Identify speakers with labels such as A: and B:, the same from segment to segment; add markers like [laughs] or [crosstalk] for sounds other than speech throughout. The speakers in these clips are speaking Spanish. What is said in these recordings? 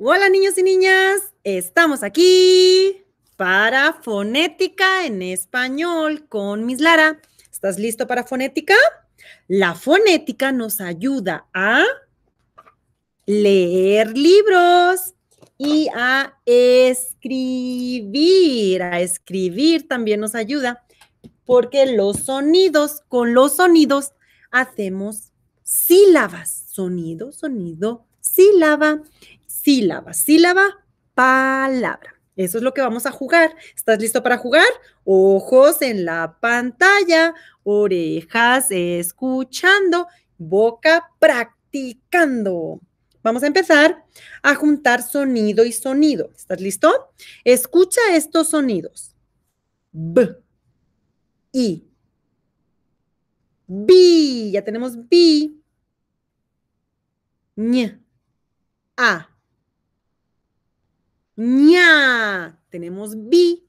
A: Hola niños y niñas, estamos aquí para fonética en español con Miss Lara. ¿Estás listo para fonética? La fonética nos ayuda a leer libros y a escribir. A escribir también nos ayuda porque los sonidos, con los sonidos hacemos sílabas. Sonido, sonido, sílaba sílaba, sílaba, palabra. Eso es lo que vamos a jugar. ¿Estás listo para jugar? Ojos en la pantalla, orejas escuchando, boca practicando. Vamos a empezar a juntar sonido y sonido. ¿Estás listo? Escucha estos sonidos. B, I, B. Ya tenemos B. Ñ, A, ña, tenemos bi,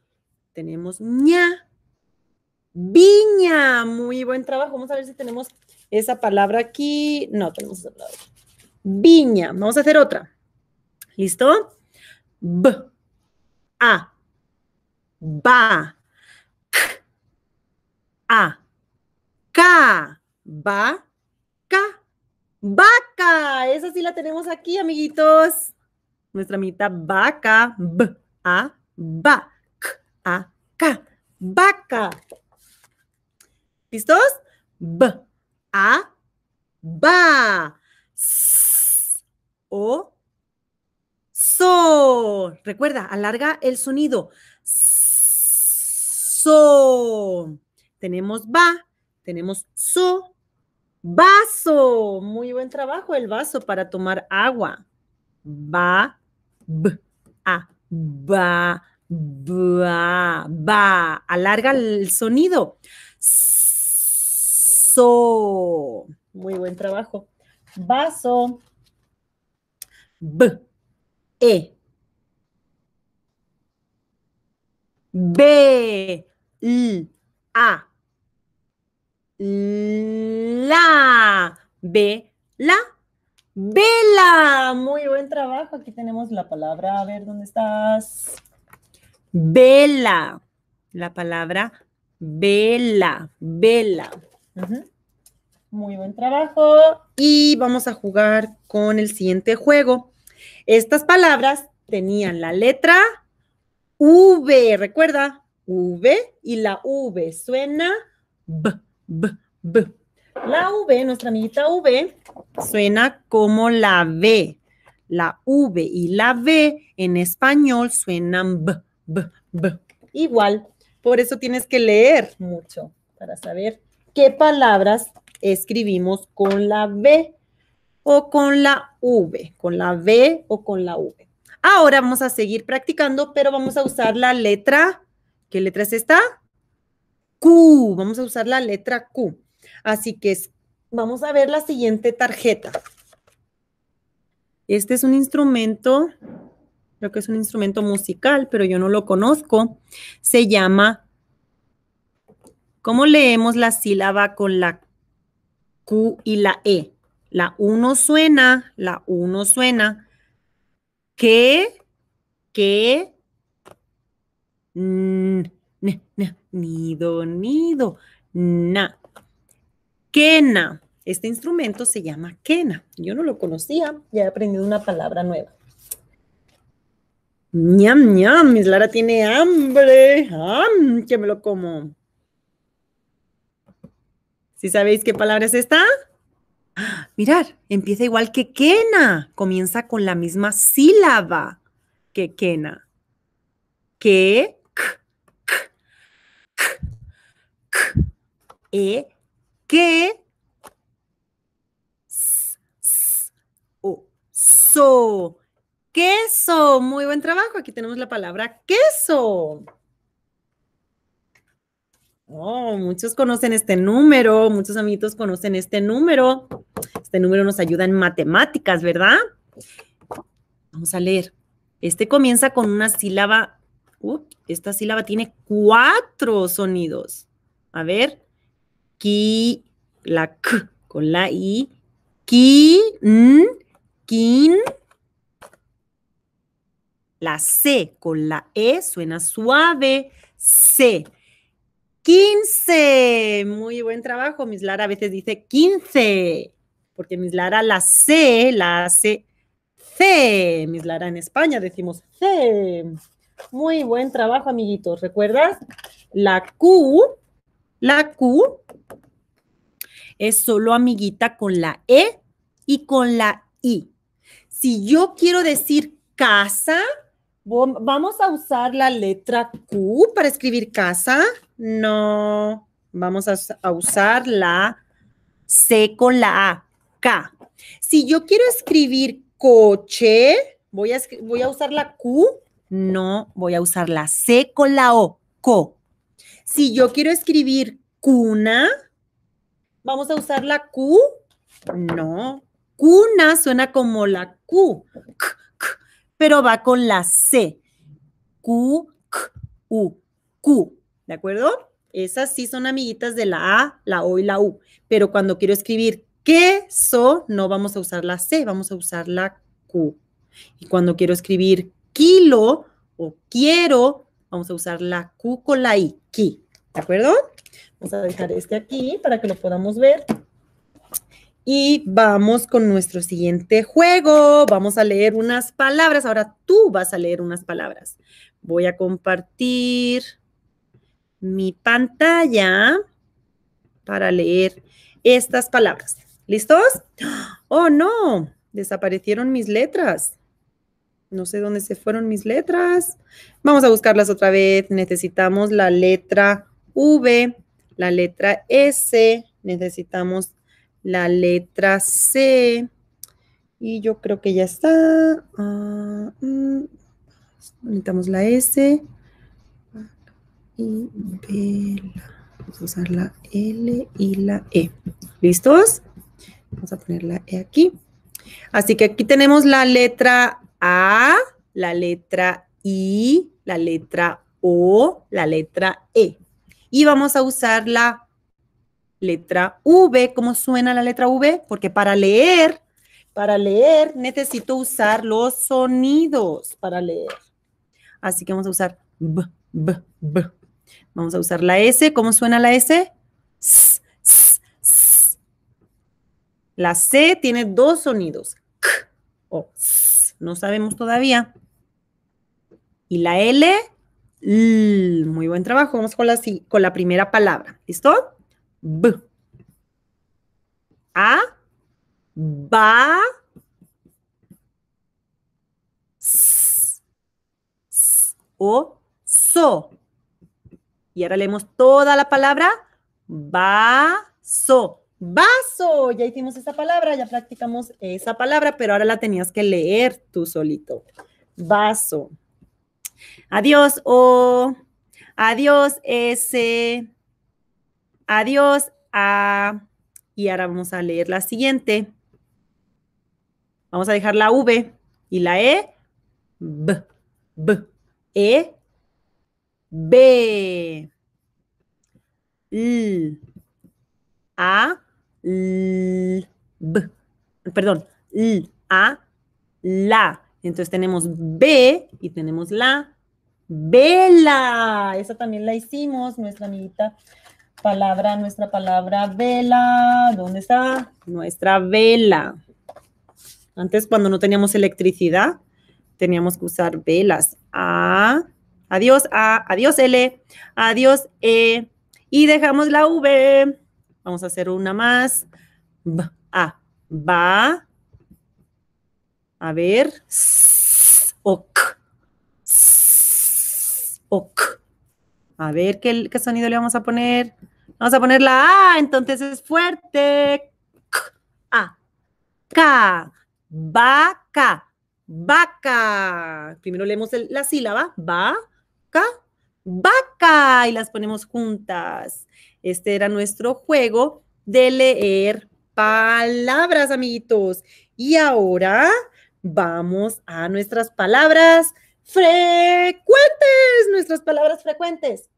A: tenemos ña, viña, muy buen trabajo. Vamos a ver si tenemos esa palabra aquí. No tenemos esa palabra. Viña, vamos a hacer otra. ¿Listo? B, A, ba, k, A, K, ba, K, vaca. Esa sí la tenemos aquí, amiguitos. Nuestra amita vaca, b, a, va. k, a, k, vaca. ¿Listos? B, a, va s, o, so. Recuerda, alarga el sonido. So. Tenemos va. tenemos so, vaso. Muy buen trabajo el vaso para tomar agua. Va, b, a, ba, ba, Alarga el sonido. So. Muy buen trabajo. Vaso. B, e. B, l, a. La, b, la. Vela, muy buen trabajo. Aquí tenemos la palabra, a ver dónde estás. Vela, la palabra vela, vela. Muy buen trabajo. Y vamos a jugar con el siguiente juego. Estas palabras tenían la letra V, recuerda, V y la V suena B, B, B. La V, nuestra amiguita V, suena como la V. La V y la V en español suenan B, B, B. Igual. Por eso tienes que leer mucho para saber qué palabras escribimos con la B o con la V, con la B o con la V. Ahora vamos a seguir practicando, pero vamos a usar la letra. ¿Qué letra es esta? Q. Vamos a usar la letra Q. Así que vamos a ver la siguiente tarjeta. Este es un instrumento, creo que es un instrumento musical, pero yo no lo conozco. Se llama, ¿cómo leemos la sílaba con la Q y la E? La 1 suena, la 1 suena. Que, que, nido, nido, na quena. Este instrumento se llama quena. Yo no lo conocía, ya he aprendido una palabra nueva. ñam, ñam, mi Lara tiene hambre. ¡Am! Que me lo como. ¿Sí sabéis qué palabra es esta? Mirar, empieza igual que quena. Comienza con la misma sílaba que quena. Que, k, k, k, k, e, que so. Queso. Muy buen trabajo. Aquí tenemos la palabra queso. Oh, muchos conocen este número, muchos amiguitos conocen este número. Este número nos ayuda en matemáticas, ¿verdad? Vamos a leer. Este comienza con una sílaba. esta sílaba tiene cuatro sonidos. A ver, ki, la k con la i, ki, n, kin, la c con la e suena suave, c. 15. Muy buen trabajo. mislara Lara a veces dice 15, porque mislara Lara la C la hace C. mislara Lara en España decimos C. Muy buen trabajo, amiguitos. ¿Recuerdas? La Q, la Q es solo amiguita con la E y con la I. Si yo quiero decir casa, vamos a usar la letra Q para escribir casa. No, vamos a, usar la C con la A, K. Si yo quiero escribir coche, voy a, voy a usar la Q, no, voy a usar la C con la O, co. Si yo quiero escribir cuna, ¿Vamos a usar la Q? No. Cuna suena como la Q, pero va con la C. Q, Q, U, Q. ¿De acuerdo? Esas sí son amiguitas de la A, la O y la U. Pero cuando quiero escribir queso, no vamos a usar la C, vamos a usar la Q. Y cuando quiero escribir kilo o quiero, vamos a usar la Q con la I, ki. ¿De acuerdo? Vamos a dejar este aquí para que lo podamos ver. Y vamos con nuestro siguiente juego. Vamos a leer unas palabras. Ahora tú vas a leer unas palabras. Voy a compartir mi pantalla para leer estas palabras. ¿Listos? Oh, no, desaparecieron mis letras. No sé dónde se fueron mis letras. Vamos a buscarlas otra vez. Necesitamos la letra V, la letra S, necesitamos la letra C. Y yo creo que ya está. Ah, mm, necesitamos la S. Y usar la L y la E. ¿Listos? Vamos a poner la E aquí. Así que aquí tenemos la letra A, la letra I, la letra O, la letra E. Y vamos a usar la letra V. ¿Cómo suena la letra V? Porque para leer, para leer necesito usar los sonidos para leer. Así que vamos a usar B, B, B. Vamos a usar la S. ¿Cómo suena la S? S, S, S. La C tiene dos sonidos. K o S. No sabemos todavía. Y la L muy buen trabajo. Vamos con la, con la primera palabra. ¿Listo? B. A. Ba. S, s, o so. Y ahora leemos toda la palabra vaso. Vaso. Ya hicimos esa palabra, ya practicamos esa palabra, pero ahora la tenías que leer tú solito. Vaso. Adiós, O. Adiós, S. Adiós, A. Y ahora vamos a leer la siguiente. Vamos a dejar la V y la E. B. B. E. B. L. A. L. B. Perdón. L. A. La. Entonces tenemos B y tenemos la vela. Esa también la hicimos, nuestra amiguita palabra, nuestra palabra vela. ¿Dónde está? Nuestra vela. Antes cuando no teníamos electricidad, teníamos que usar velas. A, adiós A, adiós L, adiós E. Y dejamos la V. Vamos a hacer una más. A, va, a ver. Ok. Ok. A ver ¿qué, sonido le vamos a poner. Vamos a poner la A, entonces es fuerte. a. K. Vaca. Vaca. Primero leemos la sílaba. Va. Vaca. Y las ponemos juntas. Este era nuestro juego de leer palabras, amiguitos. Y ahora vamos a nuestras palabras frecuentes, nuestras palabras frecuentes.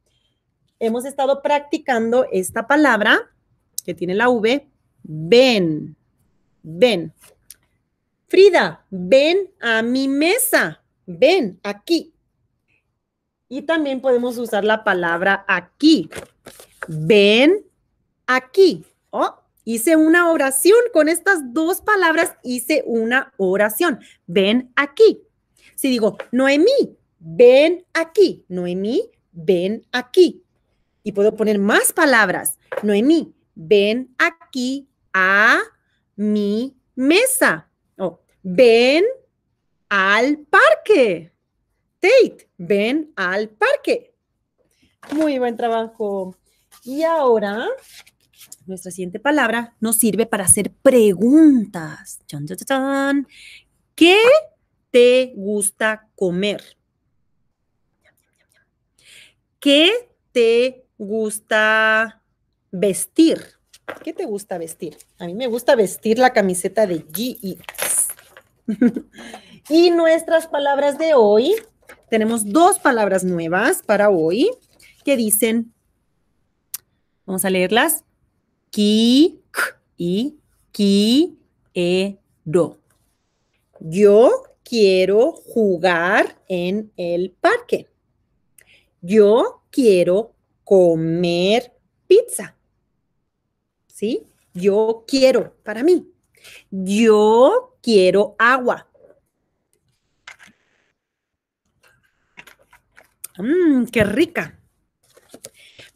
A: Hemos estado practicando esta palabra que tiene la V, ven, ven. Frida, ven a mi mesa, ven aquí. Y también podemos usar la palabra aquí. Ven aquí. Oh, Hice una oración con estas dos palabras, hice una oración. Ven aquí. Si digo, Noemí, ven aquí. Noemí, ven aquí. Y puedo poner más palabras. Noemí, ven aquí a mi mesa. O oh, ven al parque. Tate, ven al parque. Muy buen trabajo. Y ahora nuestra siguiente palabra nos sirve para hacer preguntas. ¿Qué te gusta comer? ¿Qué te gusta vestir? ¿Qué te gusta vestir? A mí me gusta vestir la camiseta de GI. E [laughs] y nuestras palabras de hoy, tenemos dos palabras nuevas para hoy que dicen, vamos a leerlas, ki, k, ki, e, do. Yo quiero jugar en el parque. Yo quiero comer pizza. ¿Sí? Yo quiero, para mí. Yo quiero agua. Mmm, qué rica.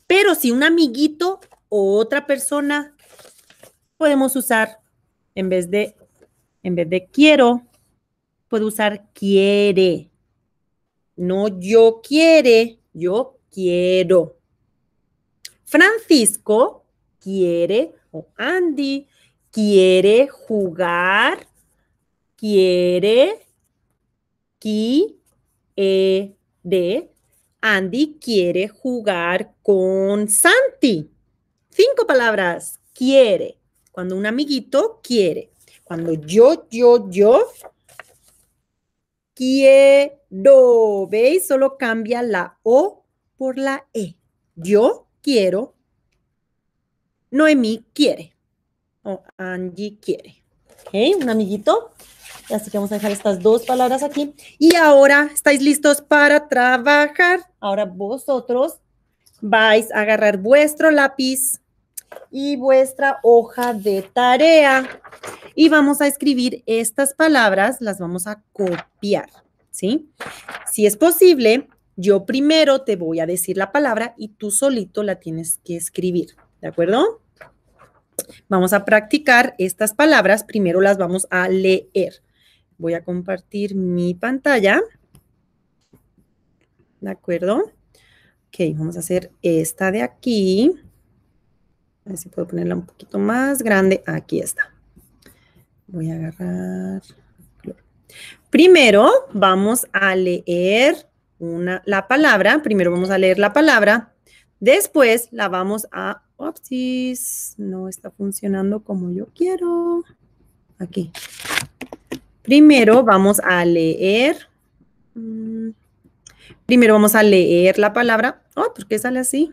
A: Pero si un amiguito otra persona, podemos usar en vez de, en vez de quiero, puedo usar quiere. No yo quiere, yo quiero. Francisco quiere, o Andy, quiere jugar, quiere, quiere. Andy quiere jugar con Santi. Cinco palabras. Quiere. Cuando un amiguito quiere. Cuando yo, yo, yo. Quiero. ¿Veis? Solo cambia la O por la E. Yo quiero. Noemí quiere. O Angie quiere. Ok, un amiguito. Así que vamos a dejar estas dos palabras aquí. Y ahora, ¿estáis listos para trabajar? Ahora vosotros vais a agarrar vuestro lápiz y vuestra hoja de tarea. Y vamos a escribir estas palabras, las vamos a copiar, ¿sí? Si es posible, yo primero te voy a decir la palabra y tú solito la tienes que escribir, ¿de acuerdo? Vamos a practicar estas palabras, primero las vamos a leer. Voy a compartir mi pantalla. ¿De acuerdo? Ok, vamos a hacer esta de aquí. A ver si puedo ponerla un poquito más grande. Aquí está. Voy a agarrar. Primero vamos a leer una, la palabra. Primero vamos a leer la palabra. Después la vamos a... Opsis, no está funcionando como yo quiero. Aquí. Primero vamos a leer. Mm, primero vamos a leer la palabra. Oh, ¿por qué sale así?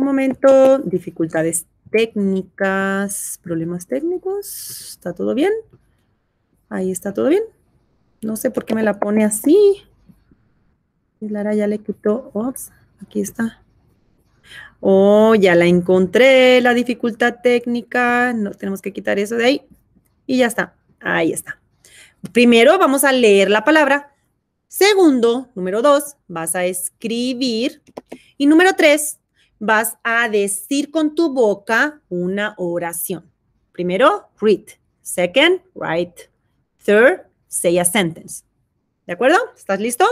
A: momento, dificultades técnicas, problemas técnicos. ¿Está todo bien? Ahí está todo bien. No sé por qué me la pone así. Lara ya le quitó. Ops, aquí está. Oh, ya la encontré, la dificultad técnica. No, tenemos que quitar eso de ahí. Y ya está. Ahí está. Primero vamos a leer la palabra. Segundo, número dos, vas a escribir. Y número tres, vas a decir con tu boca una oración. Primero, read. Second, write. Third, say a sentence. ¿De acuerdo? ¿Estás listo?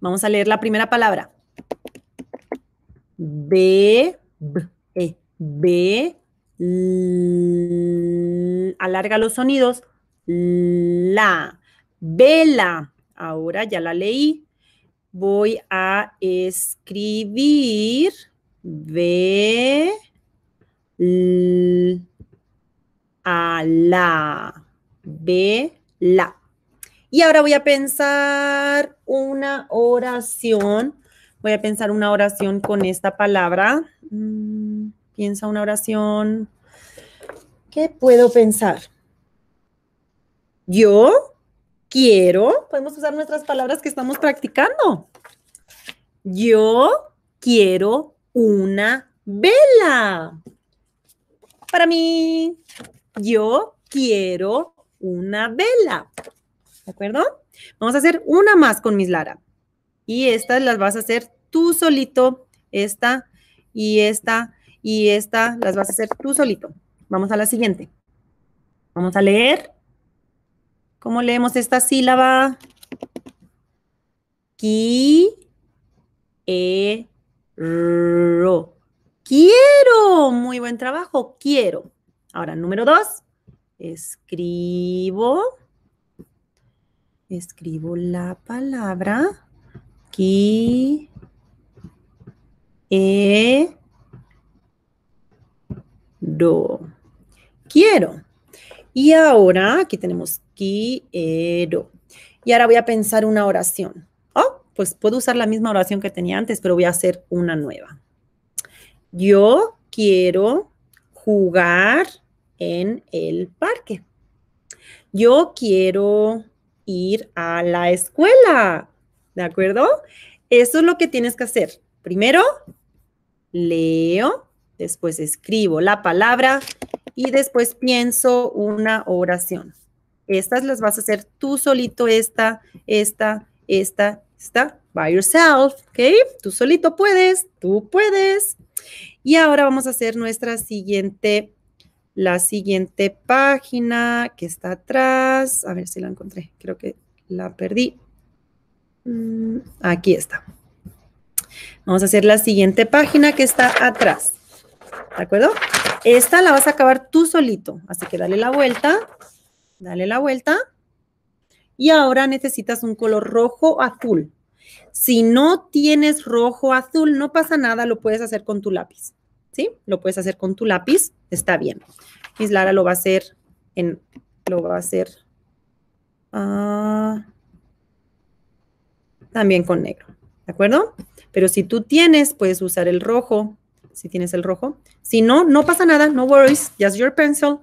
A: Vamos a leer la primera palabra. B, B, e, L, alarga los sonidos. La, vela. Ahora ya la leí voy a escribir ve a la ve la. Y ahora voy a pensar una oración. Voy a pensar una oración con esta palabra. Mm, piensa una oración. ¿Qué puedo pensar? Yo quiero, podemos usar nuestras palabras que estamos practicando. Yo quiero una vela. Para mí, yo quiero una vela. ¿De acuerdo? Vamos a hacer una más con mis Lara. Y estas las vas a hacer tú solito. Esta y esta y esta las vas a hacer tú solito. Vamos a la siguiente. Vamos a leer ¿Cómo leemos esta sílaba? ki e, ro. Quiero. Muy buen trabajo. Quiero. Ahora, número dos. Escribo. Escribo la palabra. Qui, e, do. Quiero. Y ahora aquí tenemos quiero. Y ahora voy a pensar una oración. Oh, pues puedo usar la misma oración que tenía antes, pero voy a hacer una nueva. Yo quiero jugar en el parque. Yo quiero ir a la escuela. ¿De acuerdo? Eso es lo que tienes que hacer. Primero, leo, después escribo la palabra y después pienso una oración. Estas las vas a hacer tú solito, esta, esta, esta, esta, by yourself, ¿ok? Tú solito puedes, tú puedes. Y ahora vamos a hacer nuestra siguiente, la siguiente página que está atrás. A ver si la encontré, creo que la perdí. Mm, aquí está. Vamos a hacer la siguiente página que está atrás. ¿De acuerdo? Esta la vas a acabar tú solito. Así que dale la vuelta Dale la vuelta. Y ahora necesitas un color rojo azul. Si no tienes rojo azul, no pasa nada, lo puedes hacer con tu lápiz. ¿Sí? Lo puedes hacer con tu lápiz, está bien. Miss Lara lo va a hacer en, lo va a hacer ah, también con negro, ¿de acuerdo? Pero si tú tienes, puedes usar el rojo, si tienes el rojo. Si no, no pasa nada, no worries, just your pencil,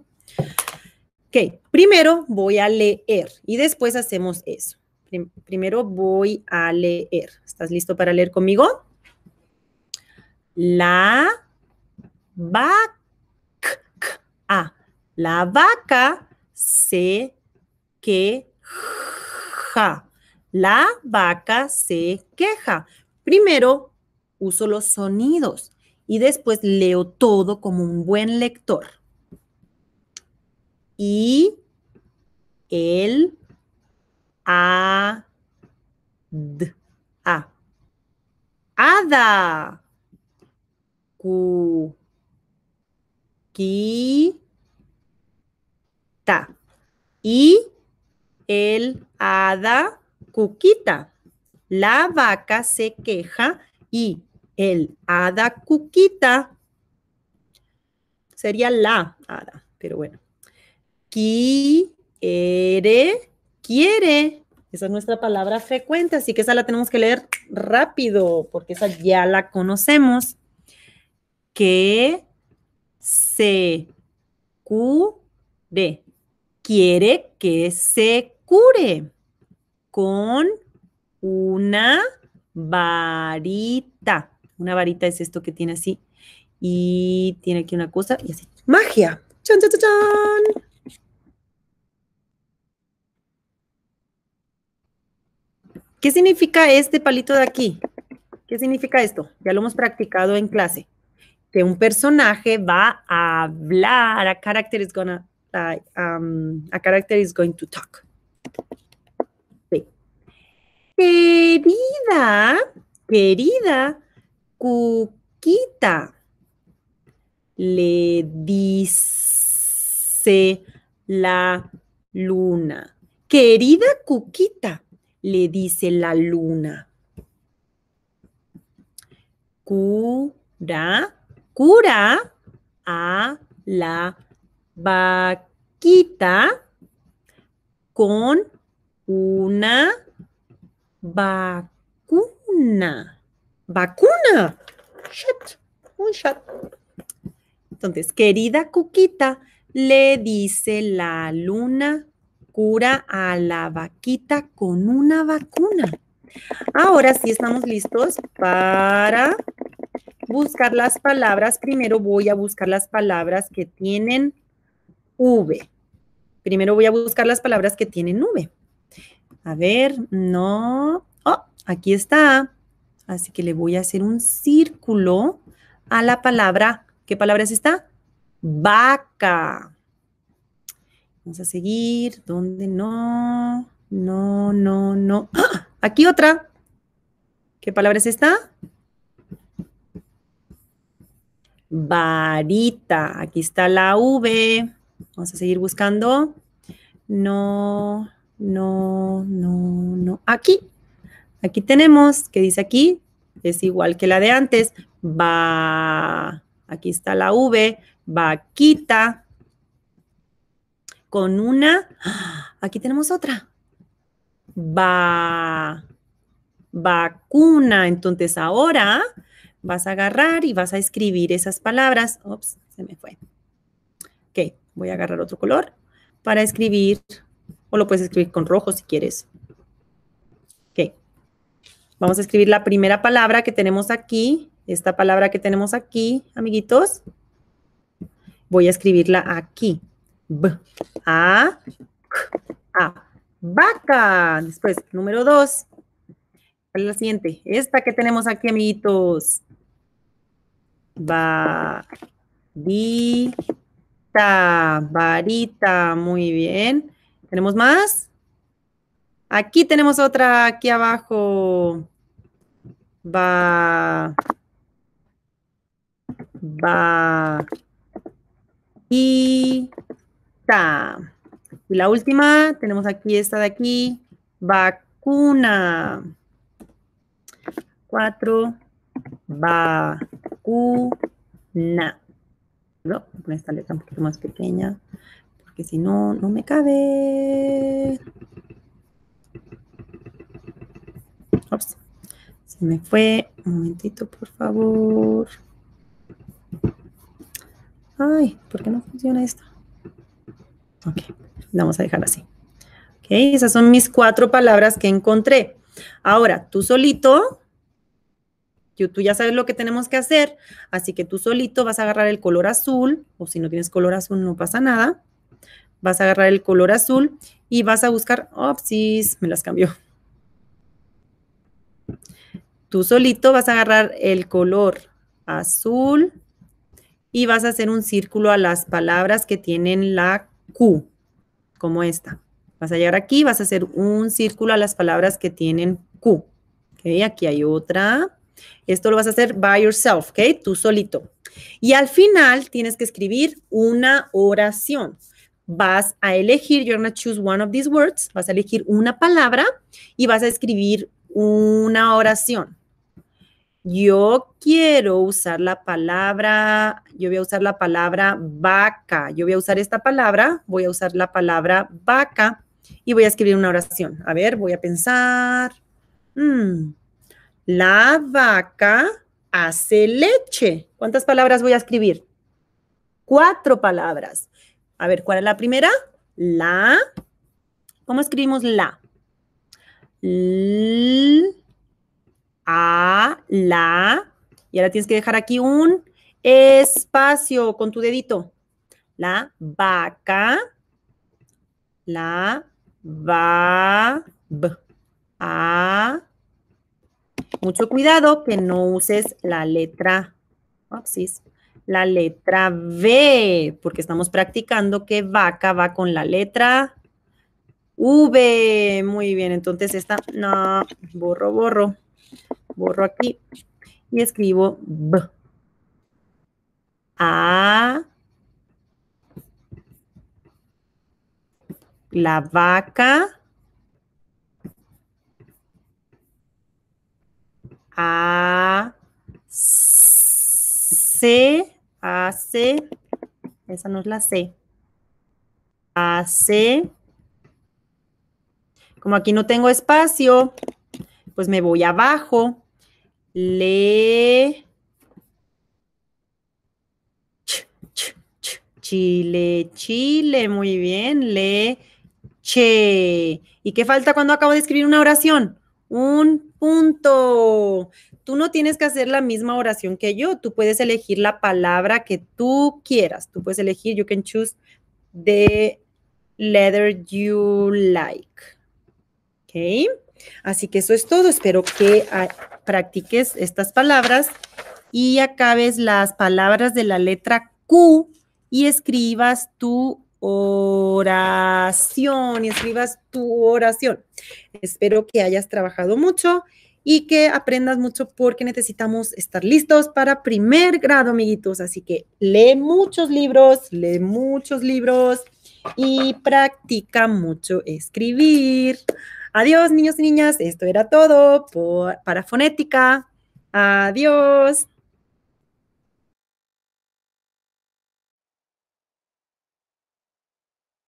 A: Ok, primero voy a leer y después hacemos eso. Primero voy a leer. ¿Estás listo para leer conmigo? La vaca. Ah, la vaca se queja. La vaca se queja. Primero uso los sonidos y después leo todo como un buen lector y el a d a ada cu ta y el hada cuquita la vaca se queja y el hada cuquita sería la hada pero bueno quiere, quiere. Esa es nuestra palabra frecuente, así que esa la tenemos que leer rápido, porque esa ya la conocemos. Que se cure. Quiere que se cure con una varita. Una varita es esto que tiene así. Y tiene aquí una cosa y así. ¡Magia! ¡Chan, chan, chan! ¿Qué significa este palito de aquí? ¿Qué significa esto? Ya lo hemos practicado en clase. Que un personaje va a hablar, a character is um, a character going to talk. Sí. Querida, querida Cuquita, le dice la luna. Querida Cuquita, le dice la luna. Cura, cura a la vaquita con una vacuna. Vacuna. Un shot. Entonces, querida Cuquita, le dice la luna cura a la vaquita con una vacuna. Ahora sí estamos listos para buscar las palabras. Primero voy a buscar las palabras que tienen V. Primero voy a buscar las palabras que tienen V. A ver, no. Oh, aquí está. Así que le voy a hacer un círculo a la palabra. ¿Qué palabra es esta? Vaca. Vamos a seguir. ¿Dónde no? No, no, no. ¡Ah! Aquí otra. ¿Qué palabra es esta? Varita. Aquí está la V. Vamos a seguir buscando. No, no, no, no. Aquí. Aquí tenemos, ¿qué dice aquí, es igual que la de antes. Va. Aquí está la V. Vaquita con una, aquí tenemos otra, va, vacuna. Entonces ahora vas a agarrar y vas a escribir esas palabras. Ops, se me fue. Ok, voy a agarrar otro color para escribir, o lo puedes escribir con rojo si quieres. Ok, vamos a escribir la primera palabra que tenemos aquí, esta palabra que tenemos aquí, amiguitos. Voy a escribirla aquí. B, A, A. Vaca. Después, número dos. ¿Cuál es la siguiente? Esta que tenemos aquí, amiguitos. Varita. Varita. Muy bien. ¿Tenemos más? Aquí tenemos otra aquí abajo. Va. Va. Y. Y la última, tenemos aquí esta de aquí, vacuna. Cuatro, vacuna. No, voy esta letra un poquito más pequeña, porque si no, no me cabe. Ops, se me fue. Un momentito, por favor. Ay, ¿por qué no funciona esto? Ok, vamos a dejar así. Ok, esas son mis cuatro palabras que encontré. Ahora, tú solito, tú, ya sabes lo que tenemos que hacer, así que tú solito vas a agarrar el color azul, o si no tienes color azul no pasa nada. Vas a agarrar el color azul y vas a buscar, opsis, oh, me las cambió. Tú solito vas a agarrar el color azul y vas a hacer un círculo a las palabras que tienen la Q, como esta. Vas a llegar aquí, vas a hacer un círculo a las palabras que tienen Q. Okay, aquí hay otra. Esto lo vas a hacer by yourself, ¿ok? Tú solito. Y al final tienes que escribir una oración. Vas a elegir, you're going to choose one of these words, vas a elegir una palabra y vas a escribir una oración. Yo quiero usar la palabra, yo voy a usar la palabra vaca. Yo voy a usar esta palabra, voy a usar la palabra vaca y voy a escribir una oración. A ver, voy a pensar. Mm. la vaca hace leche. ¿Cuántas palabras voy a escribir? Cuatro palabras. A ver, ¿cuál es la primera? La. ¿Cómo escribimos la? a la, y ahora tienes que dejar aquí un espacio con tu dedito. La vaca, la va, a. Mucho cuidado que no uses la letra, opsis, la letra b, porque estamos practicando que vaca va con la letra V. Muy bien, entonces esta, no, borro, borro borro aquí y escribo B. A. La vaca. A. C. A. C. Esa no es la C. A. C. Como aquí no tengo espacio, pues me voy abajo, le... chile, chile, muy bien, le... Che. ¿Y qué falta cuando acabo de escribir una oración? Un punto. Tú no tienes que hacer la misma oración que yo. Tú puedes elegir la palabra que tú quieras. Tú puedes elegir, you can choose the letter you like. ¿Ok? Así que eso es todo. Espero que ah, practiques estas palabras y acabes las palabras de la letra Q y escribas tu oración y escribas tu oración. Espero que hayas trabajado mucho y que aprendas mucho porque necesitamos estar listos para primer grado, amiguitos. Así que lee muchos libros, lee muchos libros y practica mucho escribir. Adiós, niños y niñas. Esto era todo por, para fonética. Adiós.